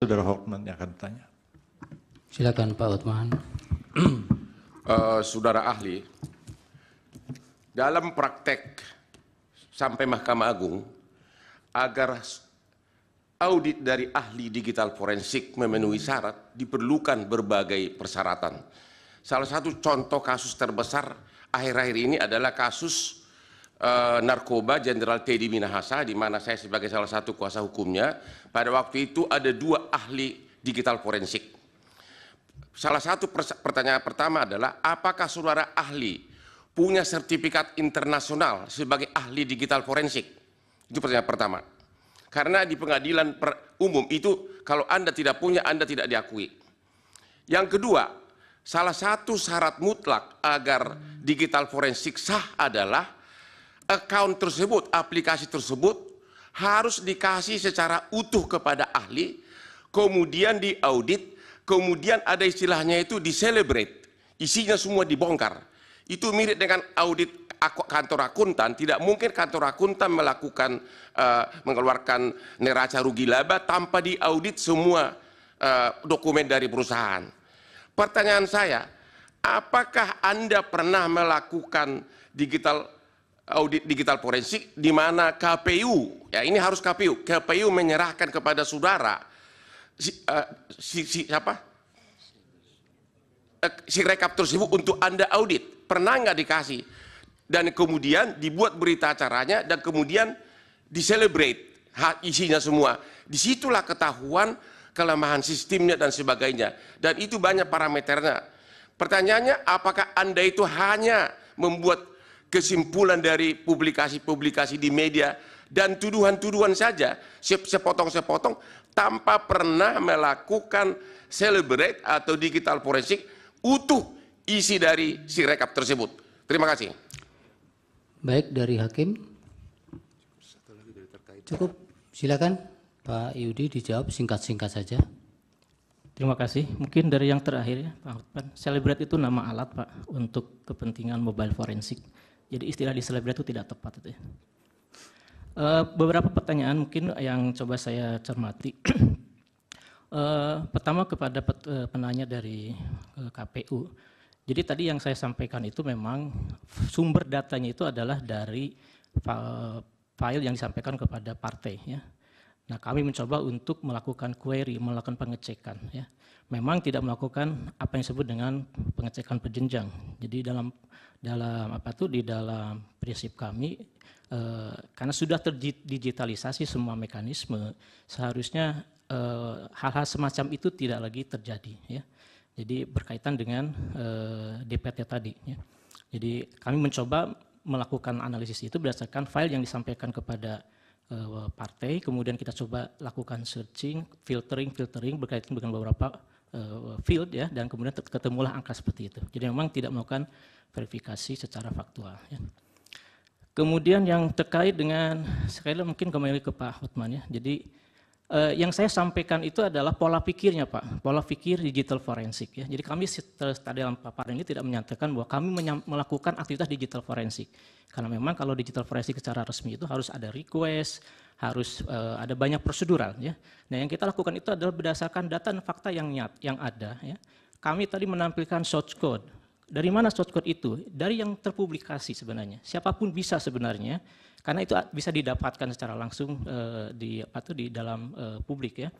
Saudara Hotman yang akan tanya. Silakan Pak Hotman. uh, eh, saudara ahli, dalam praktek sampai Mahkamah Agung agar audit dari ahli digital forensik memenuhi syarat diperlukan berbagai persyaratan. Salah satu contoh kasus terbesar akhir-akhir ini adalah kasus Eh, narkoba Jenderal Teddy Minahasa di mana saya sebagai salah satu kuasa hukumnya pada waktu itu ada dua ahli digital forensik. Salah satu pertanyaan pertama adalah apakah saudara ahli punya sertifikat internasional sebagai ahli digital forensik? Itu pertanyaan pertama. Karena di pengadilan per, umum itu kalau Anda tidak punya Anda tidak diakui. Yang kedua, salah satu syarat mutlak agar digital forensik sah adalah account tersebut, aplikasi tersebut harus dikasih secara utuh kepada ahli, kemudian diaudit, kemudian ada istilahnya itu celebrate, Isinya semua dibongkar. Itu mirip dengan audit kantor akuntan, tidak mungkin kantor akuntan melakukan uh, mengeluarkan neraca rugi laba tanpa diaudit semua uh, dokumen dari perusahaan. Pertanyaan saya, apakah Anda pernah melakukan digital audit oh, digital forensik di mana KPU ya ini harus KPU KPU menyerahkan kepada saudara si, uh, si, si siapa eh, si rekap tersebut untuk anda audit pernah nggak dikasih dan kemudian dibuat berita acaranya dan kemudian diselebrate isinya semua disitulah ketahuan kelemahan sistemnya dan sebagainya dan itu banyak parameternya pertanyaannya apakah anda itu hanya membuat kesimpulan dari publikasi-publikasi di media dan tuduhan-tuduhan saja sepotong-sepotong tanpa pernah melakukan celebrate atau digital forensik utuh isi dari si rekap tersebut. Terima kasih. Baik dari hakim. Cukup, silakan Pak Yudi dijawab singkat-singkat saja. Terima kasih. Mungkin dari yang terakhir ya, Pak Celebrate itu nama alat Pak untuk kepentingan mobile forensik. Jadi istilah di selebriti itu tidak tepat itu ya. Uh, beberapa pertanyaan mungkin yang coba saya cermati. uh, pertama kepada pet, uh, penanya dari KPU. Jadi tadi yang saya sampaikan itu memang sumber datanya itu adalah dari file yang disampaikan kepada partai ya. Nah, kami mencoba untuk melakukan query, melakukan pengecekan. Ya. Memang tidak melakukan apa yang disebut dengan pengecekan berjenjang. Jadi dalam dalam apa tuh di dalam prinsip kami, eh, karena sudah terdigitalisasi semua mekanisme, seharusnya eh, hal-hal eh, semacam itu tidak lagi terjadi. Ya. Jadi berkaitan dengan eh, DPT tadi. Ya. Jadi kami mencoba melakukan analisis itu berdasarkan file yang disampaikan kepada Eh, partai, kemudian kita coba lakukan searching, filtering, filtering berkaitan dengan beberapa eh, field ya, dan kemudian ketemulah angka seperti itu. Jadi memang tidak melakukan verifikasi secara faktual. Ya. Kemudian yang terkait dengan sekali mungkin kembali ke Pak Hotman ya. Jadi eh, yang saya sampaikan itu adalah pola pikirnya Pak, pola pikir digital forensik ya. Jadi kami tadi dalam paparan ini tidak menyatakan bahwa kami melakukan aktivitas digital forensik. Karena memang kalau digital forensik secara resmi itu harus ada request, harus uh, ada banyak prosedural ya. Nah, yang kita lakukan itu adalah berdasarkan data dan fakta yang nyat yang ada ya. Kami tadi menampilkan source code. Dari mana source code itu? Dari yang terpublikasi sebenarnya. Siapapun bisa sebenarnya karena itu bisa didapatkan secara langsung uh, di apa tuh di dalam uh, publik ya.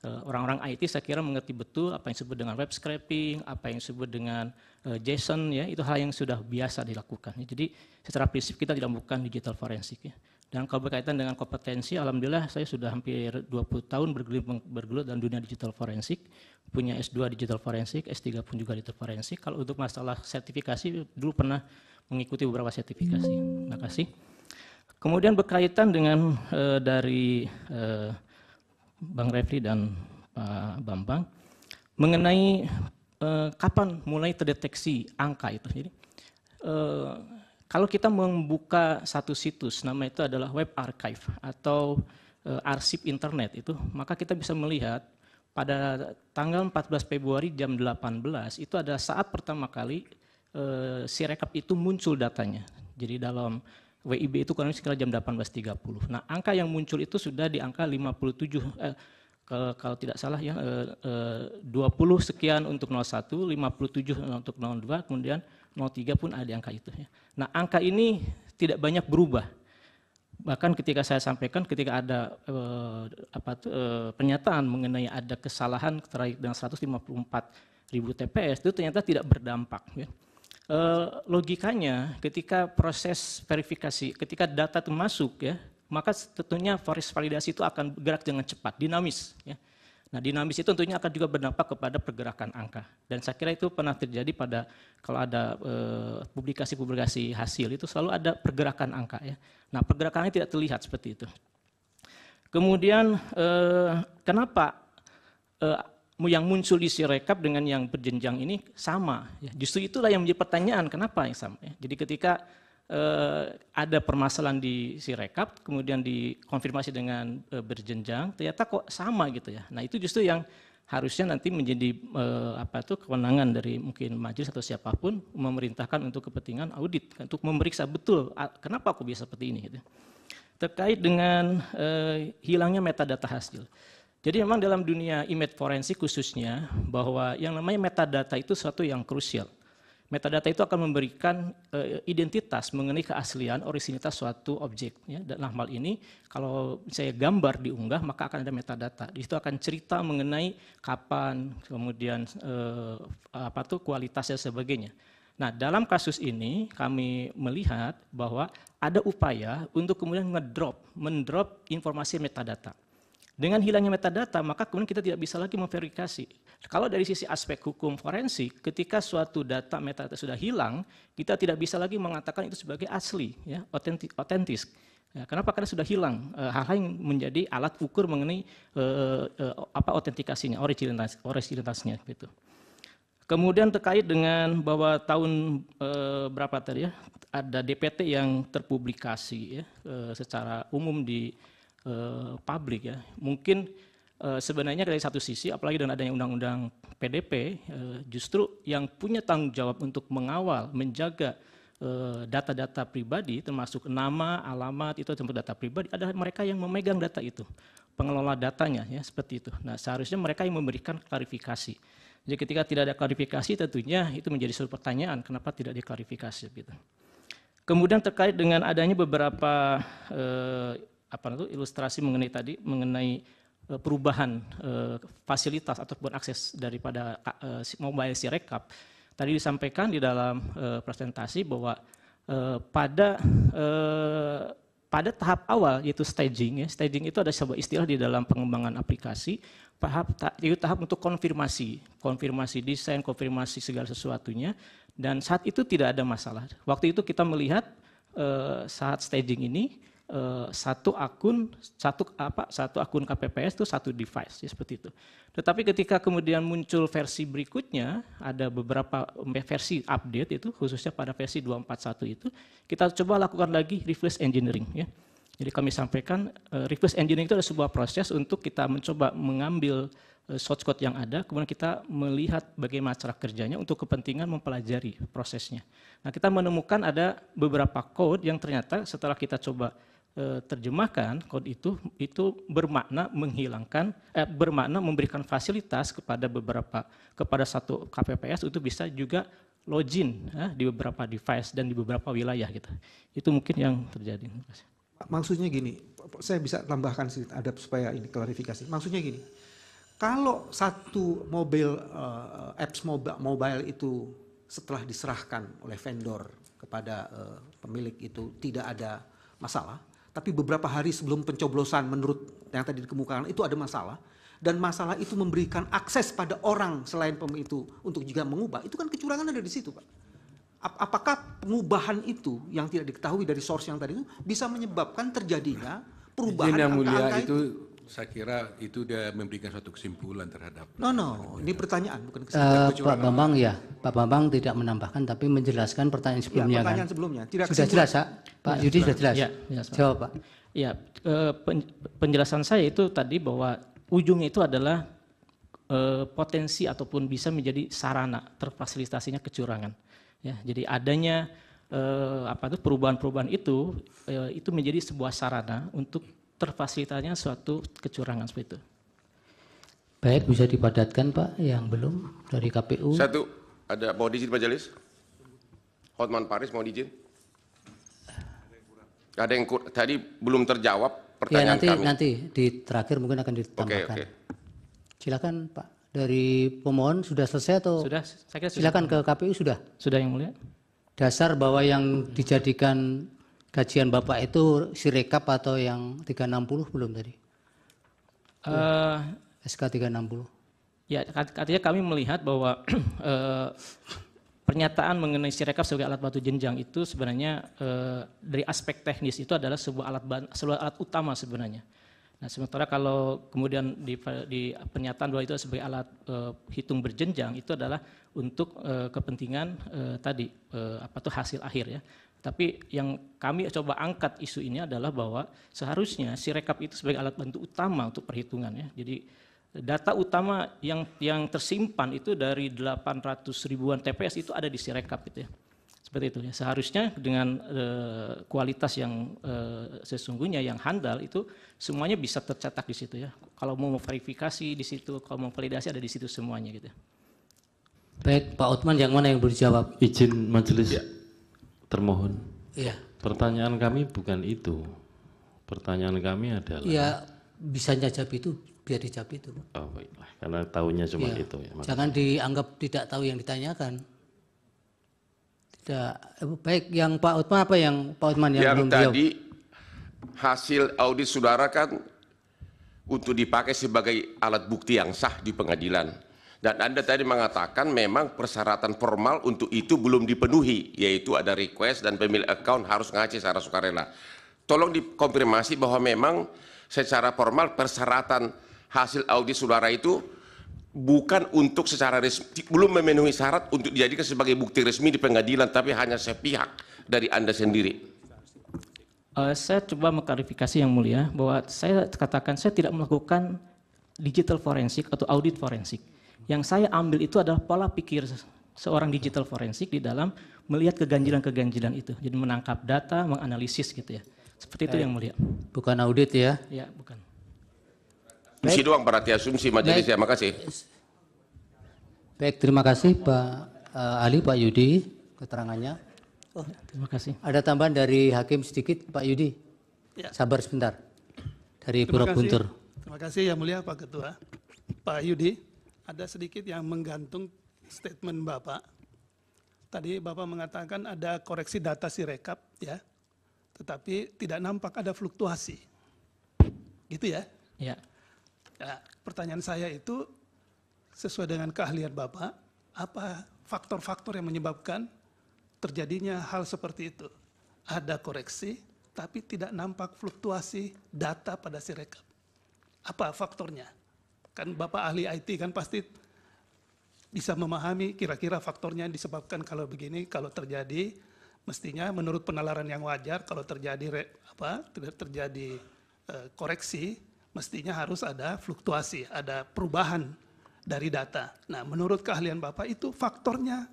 Eh, orang-orang uh, IT saya kira mengerti betul apa yang disebut dengan web scraping, apa yang disebut dengan uh, JSON ya, itu hal yang sudah biasa dilakukan. Ya. Jadi secara prinsip kita tidak bukan digital forensik ya. Dan kalau berkaitan dengan kompetensi, alhamdulillah saya sudah hampir 20 tahun bergelut, bergelut dalam dunia digital forensik, punya S2 digital forensik, S3 pun juga digital forensik. Kalau untuk masalah sertifikasi, dulu pernah mengikuti beberapa sertifikasi. Terima kasih. Kemudian berkaitan dengan uh, dari uh, Bang Refli dan Pak Bambang mengenai uh, kapan mulai terdeteksi angka itu. Jadi uh, kalau kita membuka satu situs, nama itu adalah web archive atau uh, arsip internet itu, maka kita bisa melihat pada tanggal 14 Februari jam 18 itu adalah saat pertama kali uh, si rekap itu muncul datanya. Jadi dalam WIB itu kurang lebih sekitar jam 18.30. Nah, angka yang muncul itu sudah di angka 57 eh, kalau, kalau tidak salah ya eh, eh, 20 sekian untuk 01, 57 untuk 02, kemudian 03 pun ada angka itu ya. Nah, angka ini tidak banyak berubah. Bahkan ketika saya sampaikan ketika ada eh, apa eh, pernyataan mengenai ada kesalahan terkait dengan 154 ribu TPS itu ternyata tidak berdampak ya Eh, logikanya ketika proses verifikasi, ketika data itu masuk ya, maka tentunya forest validasi itu akan bergerak dengan cepat, dinamis. Ya. Nah dinamis itu tentunya akan juga berdampak kepada pergerakan angka. Dan saya kira itu pernah terjadi pada kalau ada eh, publikasi-publikasi e, hasil itu selalu ada pergerakan angka ya. Nah pergerakannya tidak terlihat seperti itu. Kemudian e, kenapa e, yang muncul di sirekap dengan yang berjenjang ini sama. Ya. justru itulah yang menjadi pertanyaan kenapa yang sama. Ya. Jadi ketika eh, ada permasalahan di sirekap, kemudian dikonfirmasi dengan eh, berjenjang, ternyata kok sama gitu ya. Nah itu justru yang harusnya nanti menjadi eh, apa itu kewenangan dari mungkin majelis atau siapapun memerintahkan untuk kepentingan audit untuk memeriksa betul kenapa aku bisa seperti ini gitu. Terkait dengan eh, hilangnya metadata hasil. Jadi memang dalam dunia image forensik khususnya bahwa yang namanya metadata itu suatu yang krusial. Metadata itu akan memberikan e, identitas mengenai keaslian, orisinitas suatu objek. Ya. Dalam hal ini, kalau saya gambar diunggah, maka akan ada metadata. Di situ akan cerita mengenai kapan, kemudian e, apa tuh kualitasnya sebagainya. Nah, dalam kasus ini kami melihat bahwa ada upaya untuk kemudian ngedrop, mendrop informasi metadata. Dengan hilangnya metadata, maka kemudian kita tidak bisa lagi memverifikasi. Kalau dari sisi aspek hukum forensik, ketika suatu data metadata sudah hilang, kita tidak bisa lagi mengatakan itu sebagai asli, ya, otentik, otentis. Ya, kenapa? Karena sudah hilang eh, hal-hal yang menjadi alat ukur mengenai e, e, apa otentikasinya, originalitas, originalitasnya gitu. Kemudian terkait dengan bahwa tahun e, berapa tadi ya, ada DPT yang terpublikasi ya, e, secara umum di Eh, publik ya. Mungkin eh, sebenarnya dari satu sisi, apalagi dengan adanya undang-undang PDP, eh, justru yang punya tanggung jawab untuk mengawal, menjaga data-data pribadi termasuk nama, alamat itu tempat data pribadi adalah mereka yang memegang data itu, pengelola datanya ya seperti itu. Nah, seharusnya mereka yang memberikan klarifikasi. Jadi ketika tidak ada klarifikasi tentunya itu menjadi suatu pertanyaan kenapa tidak diklarifikasi gitu. Kemudian terkait dengan adanya beberapa eh, apa itu ilustrasi mengenai tadi mengenai eh, perubahan eh, fasilitas ataupun akses daripada eh, mobile rekap tadi disampaikan di dalam eh, presentasi bahwa pada pada tahap awal yaitu staging ya staging itu ada sebuah istilah di dalam pengembangan aplikasi tahap yaitu tahap untuk konfirmasi konfirmasi desain konfirmasi segala sesuatunya dan saat itu tidak ada masalah waktu itu kita melihat saat staging ini Eh, satu akun satu apa satu akun KPPS itu satu device ya seperti itu. Tetapi ketika kemudian muncul versi berikutnya ada beberapa um, versi update itu khususnya pada versi 241 itu kita coba lakukan lagi reverse engineering ya. Jadi kami sampaikan eh, reverse engineering itu adalah sebuah proses untuk kita mencoba mengambil eh, source code yang ada, kemudian kita melihat bagaimana cara kerjanya untuk kepentingan mempelajari prosesnya. Nah kita menemukan ada beberapa code yang ternyata setelah kita coba E, terjemahkan kode itu itu bermakna menghilangkan eh, bermakna memberikan fasilitas kepada beberapa kepada satu KPPS untuk bisa juga login ya, di beberapa device dan di beberapa wilayah gitu. Itu mungkin yang terjadi. Maksudnya gini, saya bisa tambahkan sedikit adab supaya ini klarifikasi. Maksudnya gini, kalau satu mobile uh, apps mobile, mobile itu setelah diserahkan oleh vendor kepada uh, pemilik itu tidak ada masalah, tapi beberapa hari sebelum pencoblosan menurut yang tadi dikemukakan itu ada masalah dan masalah itu memberikan akses pada orang selain pemilu itu untuk juga mengubah itu kan kecurangan ada di situ pak apakah pengubahan itu yang tidak diketahui dari source yang tadi bisa menyebabkan terjadinya perubahan yang mulia angka -angka itu, itu saya kira itu dia memberikan suatu kesimpulan terhadap. No, no, ini pertanyaan bukan eh, kesimpulan. Uh, Pak Bambang ya, Pak Bambang tidak menambahkan tapi menjelaskan pertanyaan ya, sebelumnya ya, pertanyaan kan. sebelumnya. Tidak sudah jelas, Pak. Pak ya, Yudi sudah jelas. Ya, ya, Pak. Jawab, Pak. Ya, eh, penjelasan saya itu tadi bahwa ujung itu adalah eh, potensi ataupun bisa menjadi sarana terfasilitasinya kecurangan. Ya, jadi adanya eh, apa itu perubahan-perubahan itu eh, itu menjadi sebuah sarana untuk Terfasilitasnya suatu kecurangan seperti itu. Baik, bisa dipadatkan Pak yang belum dari KPU. Satu, ada mau diizin Pak Jalis? Hotman Paris mau diizin? Ada yang kur tadi belum terjawab pertanyaan ya, nanti, kami. Nanti di terakhir mungkin akan ditambahkan. Okay, okay. Silakan Pak dari pemohon sudah selesai atau sudah? Saya kira sudah. Silakan ke KPU sudah. Sudah yang mulia. Dasar bahwa yang dijadikan Kajian Bapak itu sirekap atau yang 360 belum tadi? Uh, SK 360. Ya, artinya kami melihat bahwa uh, pernyataan mengenai sirekap sebagai alat batu jenjang itu sebenarnya eh, dari aspek teknis itu adalah sebuah alat sebuah alat utama sebenarnya. Nah, sementara kalau kemudian di, di pernyataan bahwa itu sebagai alat eh, hitung berjenjang itu adalah untuk kepentingan tadi apa tuh hasil akhir ya. Tapi yang kami coba angkat isu ini adalah bahwa seharusnya si itu sebagai alat bantu utama untuk perhitungan ya. Jadi data utama yang yang tersimpan itu dari 800 ribuan TPS itu ada di si rekap gitu ya. Seperti itu ya. Seharusnya dengan e, kualitas yang e, sesungguhnya yang handal itu semuanya bisa tercetak di situ ya. Kalau mau verifikasi di situ, kalau mau validasi ada di situ semuanya gitu. Ya. Baik, Pak Utman, yang mana yang berjawab? Izin majelis. Ya termohon. Iya. Pertanyaan kami bukan itu. Pertanyaan kami adalah. Ya bisa nyajab itu biar dijawab itu. Oh baiklah, karena tahunya cuma ya. itu. Ya, Jangan dianggap tidak tahu yang ditanyakan. Tidak. Eh, baik, yang Pak Utman apa yang Pak Utman yang, yang belum tadi jawab? hasil audit saudara kan untuk dipakai sebagai alat bukti yang sah di pengadilan dan Anda tadi mengatakan memang persyaratan formal untuk itu belum dipenuhi, yaitu ada request dan pemilik account harus ngaji secara sukarela. Tolong dikonfirmasi bahwa memang secara formal persyaratan hasil audit saudara itu bukan untuk secara resmi, belum memenuhi syarat untuk dijadikan sebagai bukti resmi di pengadilan, tapi hanya sepihak dari Anda sendiri. Uh, saya coba mengklarifikasi yang mulia bahwa saya katakan saya tidak melakukan digital forensik atau audit forensik yang saya ambil itu adalah pola pikir seorang digital forensik di dalam melihat keganjilan-keganjilan itu. Jadi menangkap data, menganalisis gitu ya. Seperti itu eh, yang mulia. Bukan audit ya? Ya, bukan. Asumsi doang berarti asumsi majelis ya. Makasih. Baik, terima kasih Pak uh, Ali, Pak Yudi keterangannya. Oh, terima kasih. Ada tambahan dari hakim sedikit, Pak Yudi. Ya. Sabar sebentar. Dari Pura Guntur. Terima kasih yang mulia Pak Ketua. Pak Yudi ada sedikit yang menggantung statement Bapak. Tadi Bapak mengatakan ada koreksi data si rekap ya. Tetapi tidak nampak ada fluktuasi. Gitu ya? Ya. ya pertanyaan saya itu sesuai dengan keahlian Bapak, apa faktor-faktor yang menyebabkan terjadinya hal seperti itu? Ada koreksi, tapi tidak nampak fluktuasi data pada si rekap Apa faktornya? kan Bapak ahli IT kan pasti bisa memahami kira-kira faktornya yang disebabkan kalau begini, kalau terjadi mestinya menurut penalaran yang wajar kalau terjadi re, apa terjadi e, koreksi mestinya harus ada fluktuasi, ada perubahan dari data. Nah, menurut keahlian Bapak itu faktornya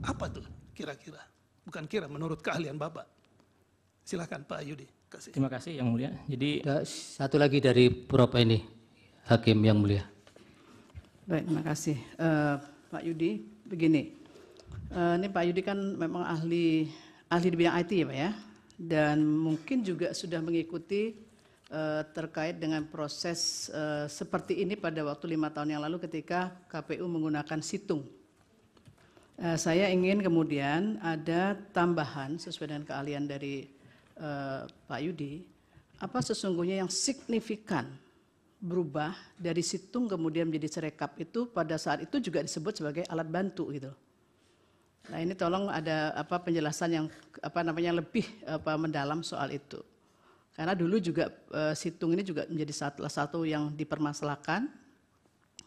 apa tuh kira-kira? Bukan kira, menurut keahlian Bapak. silahkan Pak Yudi. Kasih. Terima kasih Yang Mulia. Jadi satu lagi dari Prof ini. Hakim yang mulia. Baik, terima kasih. Uh, Pak Yudi, begini. Uh, ini Pak Yudi kan memang ahli ahli di bidang IT ya Pak ya. Dan mungkin juga sudah mengikuti uh, terkait dengan proses uh, seperti ini pada waktu lima tahun yang lalu ketika KPU menggunakan situng. Uh, saya ingin kemudian ada tambahan sesuai dengan keahlian dari uh, Pak Yudi, apa sesungguhnya yang signifikan berubah dari situng kemudian menjadi serekap itu pada saat itu juga disebut sebagai alat bantu gitu. Nah ini tolong ada apa penjelasan yang apa namanya lebih apa mendalam soal itu. Karena dulu juga e, situng ini juga menjadi salah satu yang dipermasalahkan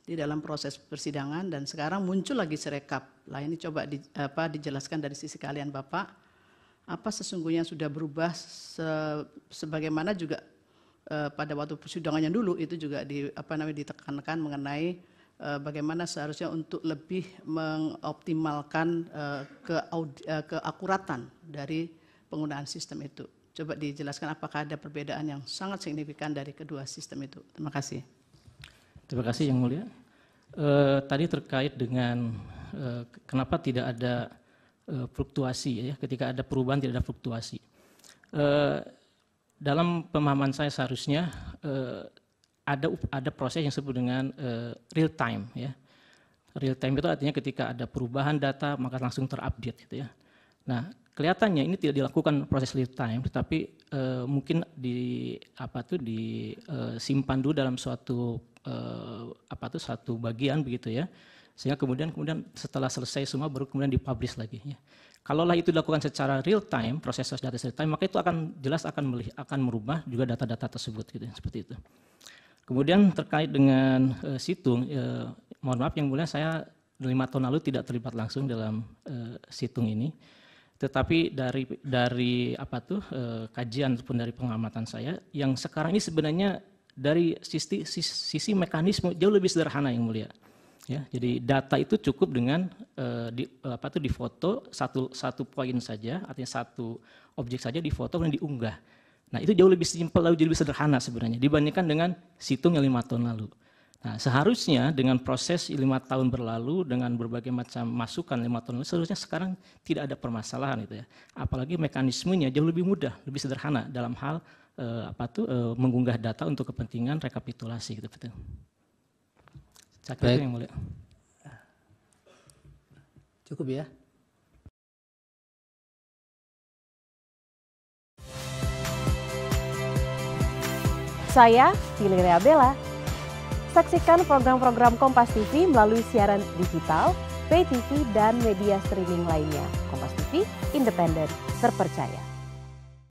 di dalam proses persidangan dan sekarang muncul lagi serekap. Lah ini coba di, apa dijelaskan dari sisi kalian Bapak apa sesungguhnya sudah berubah se, sebagaimana juga Eh, pada waktu persidangannya dulu itu juga di apa namanya ditekankan mengenai uh, bagaimana seharusnya untuk lebih mengoptimalkan uh, ke uh, keakuratan dari penggunaan sistem itu. Coba dijelaskan apakah ada perbedaan yang sangat signifikan dari kedua sistem itu. Terima kasih. Terima kasih Yang Mulia. E, tadi terkait dengan e, kenapa tidak ada e, fluktuasi ya, ketika ada perubahan tidak ada fluktuasi. E, dalam pemahaman saya seharusnya eh, ada ada proses yang disebut dengan eh, real time ya. Real time itu artinya ketika ada perubahan data maka langsung terupdate gitu ya. Nah, kelihatannya ini tidak dilakukan proses real time tetapi eh, mungkin di apa tuh disimpan eh, dulu dalam suatu eh, apa tuh satu bagian begitu ya. Sehingga kemudian kemudian setelah selesai semua baru kemudian dipublish lagi ya. Kalaulah itu dilakukan secara real time, proses data real time, maka itu akan jelas akan melih, akan merubah juga data-data tersebut gitu, seperti itu. Kemudian terkait dengan e, situng, e, mohon maaf yang mulia saya lima tahun lalu tidak terlibat langsung dalam e, situng ini, tetapi dari dari apa tuh e, kajian ataupun dari pengamatan saya, yang sekarang ini sebenarnya dari sisi, sisi, sisi mekanisme jauh lebih sederhana yang mulia. Ya, jadi data itu cukup dengan eh, di, apa tuh difoto satu satu poin saja, artinya satu objek saja difoto kemudian diunggah. Nah itu jauh lebih simpel, jauh lebih sederhana sebenarnya dibandingkan dengan situng yang lima tahun lalu. Nah seharusnya dengan proses lima tahun berlalu dengan berbagai macam masukan lima tahun lalu, seharusnya sekarang tidak ada permasalahan itu ya. Apalagi mekanismenya jauh lebih mudah, lebih sederhana dalam hal eh, apa tuh eh, mengunggah data untuk kepentingan rekapitulasi gitu. -gitu. Baik. yang mulia. Cukup ya. Saya Filia Bella. Saksikan program-program Kompas TV melalui siaran digital, pay TV, dan media streaming lainnya. Kompas TV, independen, terpercaya.